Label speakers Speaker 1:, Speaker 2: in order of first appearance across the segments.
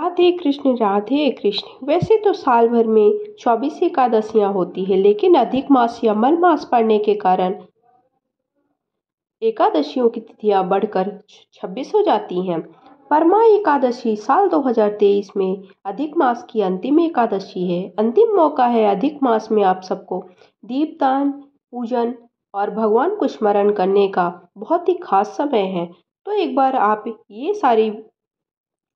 Speaker 1: राधे कृष्ण राधे कृष्ण वैसे तो साल भर में चौबीस एकादशियां होती है लेकिन अधिक मास या मल मास पड़ने के कारण एकादशियों की तिथियां बढ़कर छब्बीस हो जाती हैं परमा एकादशी साल 2023 में अधिक मास की अंतिम एकादशी है अंतिम मौका है अधिक मास में आप सबको दीपदान पूजन और भगवान को स्मरण करने का बहुत ही खास समय है तो एक बार आप ये सारी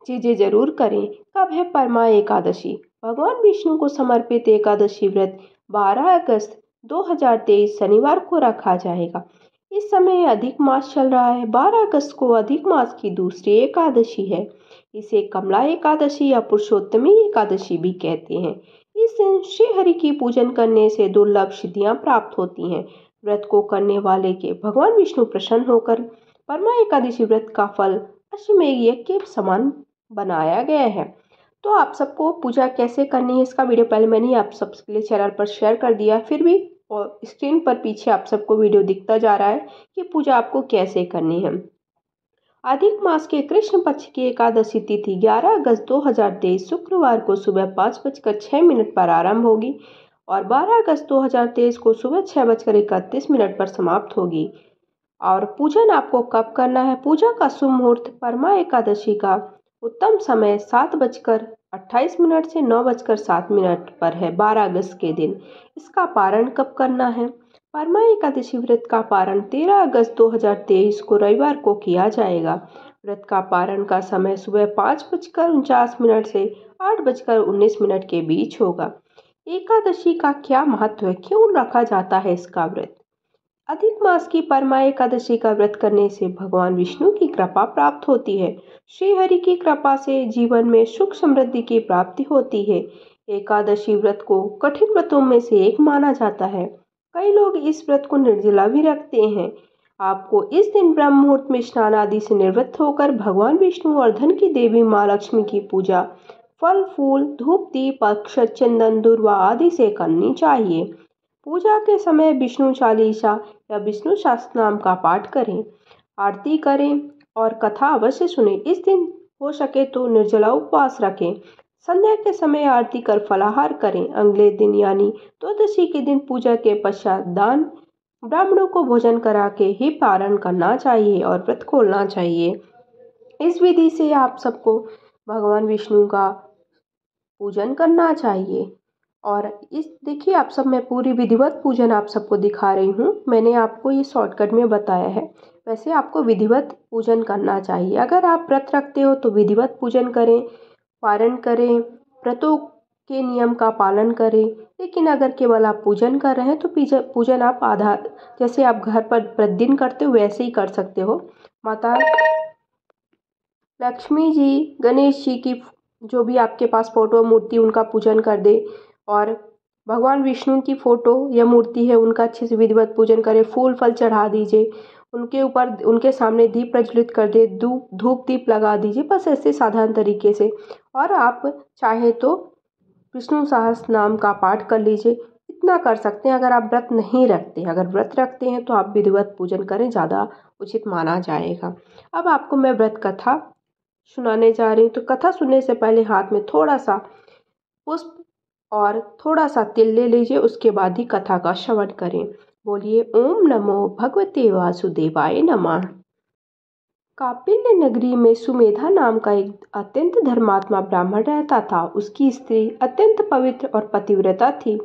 Speaker 1: चीज़ें जरूर करें कब है परमा एकादशी भगवान विष्णु को समर्पित एकादशी व्रत 12 अगस्त 2023 शनिवार को रखा जाएगा इस समय अधिक मास चल रहा है 12 अगस्त को अधिक मास की दूसरी एकादशी है इसे कमला एकादशी या पुरुषोत्तमी एकादशी भी कहते हैं इस दिन श्री हरि की पूजन करने से दुर्लभ सिद्धियां प्राप्त होती हैं व्रत को करने वाले के भगवान विष्णु प्रसन्न होकर परमा एकादशी व्रत का फल अश्वमेघ यज्ञ के समान बनाया गया है तो आप सबको पूजा कैसे करनी है इसका वीडियो पहले मैंने आप सबके लिए चैनल पर शेयर कर दिया फिर भी और स्क्रीन पर पीछे आप सबको वीडियो दिखता जा रहा है कि पूजा आपको कैसे करनी है अधिक मास के कृष्ण पक्ष की एकादशी तिथि 11 अगस्त 2023 शुक्रवार को सुबह पाँच बजकर छः मिनट पर आरंभ होगी और 12 अगस्त 2023 को सुबह छः बजकर इकतीस मिनट पर समाप्त होगी और पूजन आपको कब करना है पूजा का शुभ मुहूर्त परमा एकादशी का उत्तम समय सात बजकर अट्ठाईस मिनट से नौ बजकर सात मिनट पर है बारह अगस्त के दिन इसका पारण कब करना है परमा एकादशी व्रत का पारण तेरह अगस्त दो हजार तेईस को रविवार को किया जाएगा व्रत का पारण का समय सुबह पाँच बजकर उनचास मिनट से आठ बजकर उन्नीस मिनट के बीच होगा एकादशी का क्या महत्व है क्यों रखा जाता है इसका व्रत अधिक मास की परमा एकादशी का व्रत करने से भगवान विष्णु की कृपा प्राप्त होती है श्री हरि की कृपा से जीवन में सुख समृद्धि की प्राप्ति होती है एकादशी व्रत को कठिन व्रतों में से एक माना जाता है कई लोग इस व्रत को निर्जला भी रखते हैं आपको इस दिन ब्रह्म मुहूर्त में स्नान आदि से निवृत्त होकर भगवान विष्णु और धन की देवी माँ लक्ष्मी की पूजा फल फूल धूप दीप अक्षत चंदन दुर्वा आदि से करनी चाहिए पूजा के समय विष्णु चालीसा या विष्णु शास्त्र नाम का पाठ करें आरती करें और कथा अवश्य सुने इस दिन हो सके तो निर्जला उपवास रखें संध्या के समय आरती कर फलाहार करें अगले दिन यानी द्वादशी तो के दिन पूजा के पश्चात दान ब्राह्मणों को भोजन करा के ही पारण करना चाहिए और व्रत खोलना चाहिए इस विधि से आप सबको भगवान विष्णु का पूजन करना चाहिए और इस देखिए आप सब मैं पूरी विधिवत पूजन आप सबको दिखा रही हूँ मैंने आपको ये शॉर्टकट में बताया है वैसे आपको विधिवत पूजन करना चाहिए अगर आप व्रत रखते हो तो विधिवत पूजन करें पारण करें व्रतों के नियम का पालन करें लेकिन अगर केवल आप पूजन कर रहे हैं तो पूजन आप आधा जैसे आप घर पर प्रतिदिन करते हो वैसे ही कर सकते हो माता लक्ष्मी जी गणेश जी की जो भी आपके पास फोटो मूर्ति उनका पूजन कर दे और भगवान विष्णु की फ़ोटो या मूर्ति है उनका अच्छे से विधिवत पूजन करें फूल फल चढ़ा दीजिए उनके ऊपर उनके सामने दीप प्रज्वलित कर दे धूप धूप दीप लगा दीजिए बस ऐसे साधारण तरीके से और आप चाहे तो विष्णु सहस नाम का पाठ कर लीजिए इतना कर सकते हैं अगर आप व्रत नहीं रखते हैं अगर व्रत रखते हैं तो आप विधिवत पूजन करें ज़्यादा उचित माना जाएगा अब आपको मैं व्रत कथा सुनाने जा रही हूँ तो कथा सुनने से पहले हाथ में थोड़ा सा पुष्प और थोड़ा सा तिल ले लीजिए उसके बाद ही कथा का श्रवण करें बोलिए ओम नमो भगवते वासुदेवाय नमः कापिल्य नगरी में सुमेधा नाम का एक अत्यंत धर्मात्मा ब्राह्मण रहता था उसकी स्त्री अत्यंत पवित्र और पतिव्रता थी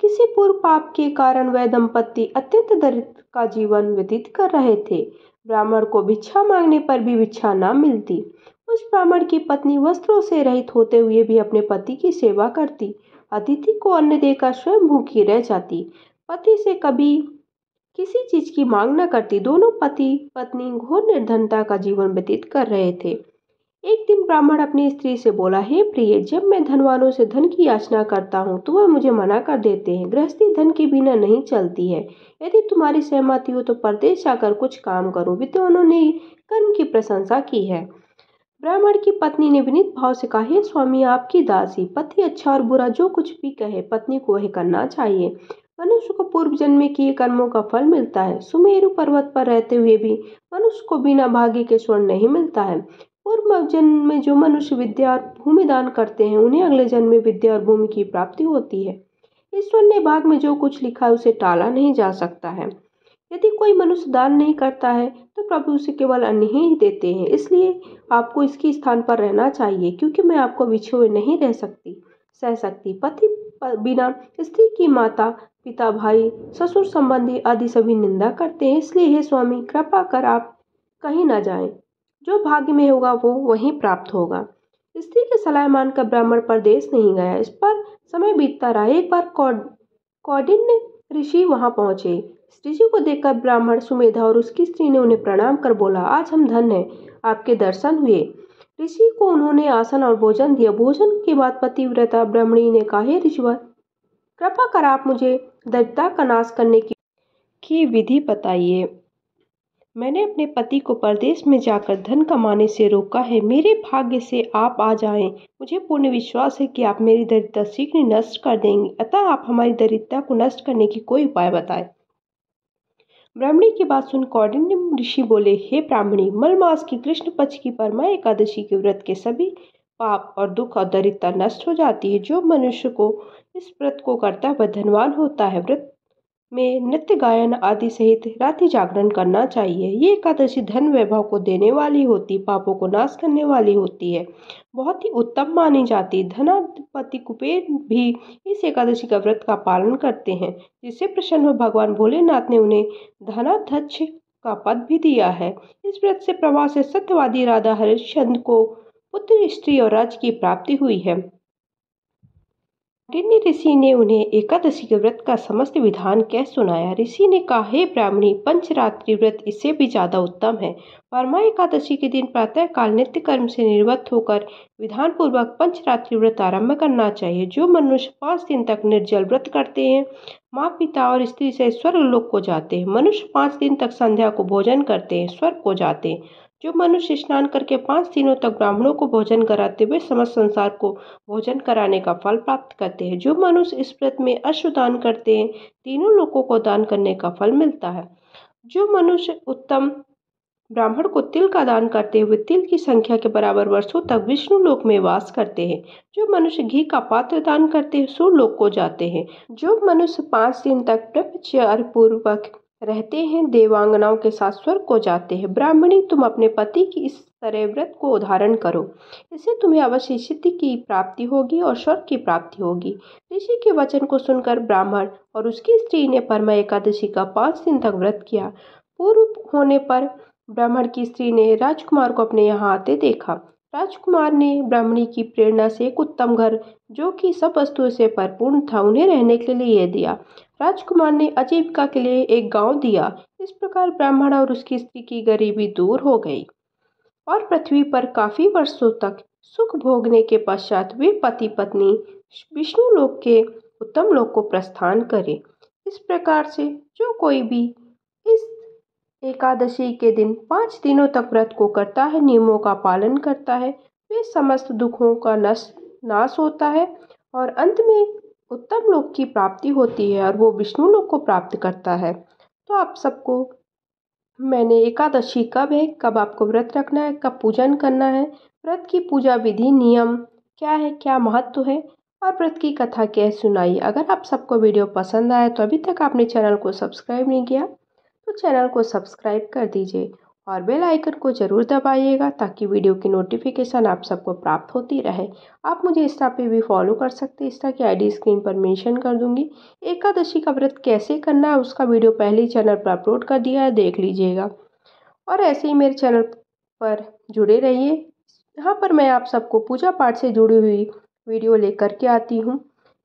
Speaker 1: किसी पूर्व पाप के कारण वह दंपत्ति अत्यंत दरिद्र का जीवन व्यतीत कर रहे थे ब्राह्मण को भिक्षा मांगने पर भी भिक्षा न मिलती उस ब्राह्मण की पत्नी वस्त्रों से रहित होते हुए भी अपने पति की सेवा करती अतिथि को अन्न देकर स्वयं भूखी रह जाती पति से कभी किसी चीज की मांग न करती दोनों पति पत्नी घोर निर्धनता का जीवन व्यतीत कर रहे थे एक दिन ब्राह्मण अपनी स्त्री से बोला हे प्रिय जब मैं धनवानों से धन की याचना करता हूँ तो वह मुझे मना कर देते हैं गृहस्थी धन के बिना नहीं चलती है यदि तुम्हारी सहमति हो तो परदेश जाकर कुछ काम करो विद्वानों ने कर्म की प्रशंसा की है ब्राह्मण की पत्नी ने विनीत भाव से कहा स्वामी आपकी दासी पति अच्छा और बुरा जो कुछ भी कहे पत्नी को वह करना चाहिए मनुष्य को पूर्व जन्म किए कर्मों का फल मिलता है सुमेरु पर्वत पर रहते हुए भी मनुष्य को बिना भाग्य के स्वर्ण नहीं मिलता है पूर्व जन्म में जो मनुष्य विद्या और भूमि दान करते हैं उन्हें अगले जन्म में विद्या और भूमि की प्राप्ति होती है ईश्वर ने भाग में जो कुछ लिखा है उसे टाला नहीं जा सकता है यदि कोई मनुष्य दान नहीं करता है तो प्रभु उसे केवल अन्न ही देते हैं इसलिए आपको इसके स्थान पर रहना चाहिए क्योंकि मैं आपको बिछे हुए नहीं रह सकती सह सकती पति बिना स्त्री की माता पिता भाई ससुर संबंधी आदि सभी निंदा करते हैं इसलिए हे स्वामी कृपा कर आप कहीं ना जाए जो भाग्य में होगा वो वहीं प्राप्त होगा स्त्री के सलाह मानकर ब्राह्मण देश नहीं गया इस पर समय बीतता रहा एक बार कौडिन्य ऋषि वहां पहुंचे जी को देखकर ब्राह्मण सुमेधा और उसकी स्त्री ने उन्हें प्रणाम कर बोला आज हम धन है आपके दर्शन हुए ऋषि को उन्होंने आसन और भोजन दिया भोजन के बाद पतिव्रता ब्राह्मणी ने कहा हे ऋषिवर कृपा कर आप मुझे दरिद्रता का नाश करने की, की विधि बताइए मैंने अपने पति को परदेश में जाकर धन कमाने से रोका है मेरे भाग्य से आप आ जाएं मुझे पूर्ण विश्वास है कि आप मेरी दरिद्रता शीघ्र नष्ट कर देंगे अतः आप हमारी दरिद्रता को नष्ट करने की कोई उपाय बताएं ब्राह्मणी की बात सुन कौंडिन्य ऋषि बोले हे ब्राह्मणी मल मास की कृष्ण पक्ष की परमा एकादशी के व्रत के सभी पाप और दुख और दरिद्रता नष्ट हो जाती है जो मनुष्य को इस व्रत को करता है वह धनवान होता है व्रत में नृत्य गायन आदि सहित रात्रि जागरण करना चाहिए ये एकादशी धन वैभव को देने वाली होती पापों को नाश करने वाली होती है बहुत ही उत्तम मानी जाती धनाधिपति कुबेर भी इस एकादशी का व्रत का पालन करते हैं जिससे प्रसन्न हो भगवान भोलेनाथ ने उन्हें धनाध्यक्ष का पद भी दिया है इस व्रत से प्रवास सत्यवादी राधा हरिश्चंद्र को पुत्र स्त्री और राज्य की प्राप्ति हुई है हिरण्य ऋषि ने उन्हें एकादशी के व्रत का समस्त विधान कह सुनाया ऋषि ने कहा हे ब्राह्मणी पंचरात्रि व्रत इससे भी ज्यादा उत्तम है वर्मा एकादशी के दिन प्रातःकाल नित्य कर्म से निर्वृत्त होकर विधान पूर्वक पंचरात्रि व्रत आरंभ करना चाहिए जो मनुष्य पांच दिन तक निर्जल व्रत करते हैं माँ पिता और स्त्री से स्वर्ग लोक को जाते हैं मनुष्य पांच दिन तक संध्या को भोजन करते हैं स्वर्ग को जाते हैं जो मनुष्य स्नान करके पांच दिनों तक ब्राह्मणों को भोजन कराते हुए समस्त संसार को भोजन कराने का फल प्राप्त करते हैं जो मनुष्य इस व्रत में अश्व दान करते हैं तीनों लोगों को दान करने का फल मिलता है जो मनुष्य उत्तम ब्राह्मण को तिल का दान करते हुए तिल की संख्या के बराबर वर्षों तक विष्णु लोक में वास करते हैं जो मनुष्य घी का पात्र दान करते हैं सूर्य लोक को जाते हैं जो मनुष्य पांच दिन तक ब्रह्मचर्य पूर्वक रहते हैं देवांगनाओं के साथ स्वर्ग को जाते हैं ब्राह्मणी तुम अपने पति की इस तरह व्रत को उदाहरण करो इससे तुम्हें अवश्य सिद्धि की प्राप्ति होगी और स्वर्ग की प्राप्ति होगी ऋषि के वचन को सुनकर ब्राह्मण और उसकी स्त्री ने परमा एकादशी का पाँच दिन तक व्रत किया पूर्व होने पर ब्राह्मण की स्त्री ने राजकुमार को अपने यहाँ आते देखा राजकुमार ने ब्राह्मणी की प्रेरणा से एक उत्तम घर जो कि सब वस्तुओं से परिपूर्ण था उन्हें रहने के लिए दिया राजकुमार ने आजीविका के लिए एक गांव दिया इस प्रकार ब्राह्मण और उसकी स्त्री की गरीबी दूर हो गई और पृथ्वी पर काफ़ी वर्षों तक सुख भोगने के पश्चात वे पति पत्नी विष्णु लोक के उत्तम लोक को प्रस्थान करें इस प्रकार से जो कोई भी एकादशी के दिन पाँच दिनों तक व्रत को करता है नियमों का पालन करता है वे समस्त दुखों का नश नाश होता है और अंत में उत्तम लोक की प्राप्ति होती है और वो विष्णु लोक को प्राप्त करता है तो आप सबको मैंने एकादशी कब है कब आपको व्रत रखना है कब पूजन करना है व्रत की पूजा विधि नियम क्या है क्या महत्व है और व्रत की कथा क्या सुनाई अगर आप सबको वीडियो पसंद आया तो अभी तक आपने चैनल को सब्सक्राइब नहीं किया तो चैनल को सब्सक्राइब कर दीजिए और बेल आइकन को जरूर दबाइएगा ताकि वीडियो की नोटिफिकेशन आप सबको प्राप्त होती रहे आप मुझे इंस्टा पे भी फॉलो कर सकते हैं इंस्टा की आईडी स्क्रीन पर मेंशन कर दूंगी एकादशी का व्रत कैसे करना है उसका वीडियो पहले ही चैनल पर अपलोड कर दिया है देख लीजिएगा और ऐसे ही मेरे चैनल पर जुड़े रहिए यहाँ पर मैं आप सबको पूजा पाठ से जुड़ी हुई वीडियो लेकर के आती हूँ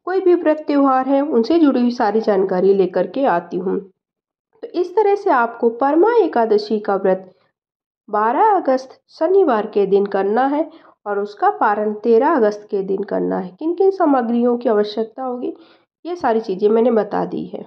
Speaker 1: कोई भी व्रत त्यौहार है उनसे जुड़ी हुई सारी जानकारी लेकर के आती हूँ तो इस तरह से आपको परमा एकादशी का व्रत 12 अगस्त शनिवार के दिन करना है और उसका पारण 13 अगस्त के दिन करना है किन किन सामग्रियों की आवश्यकता होगी ये सारी चीज़ें मैंने बता दी है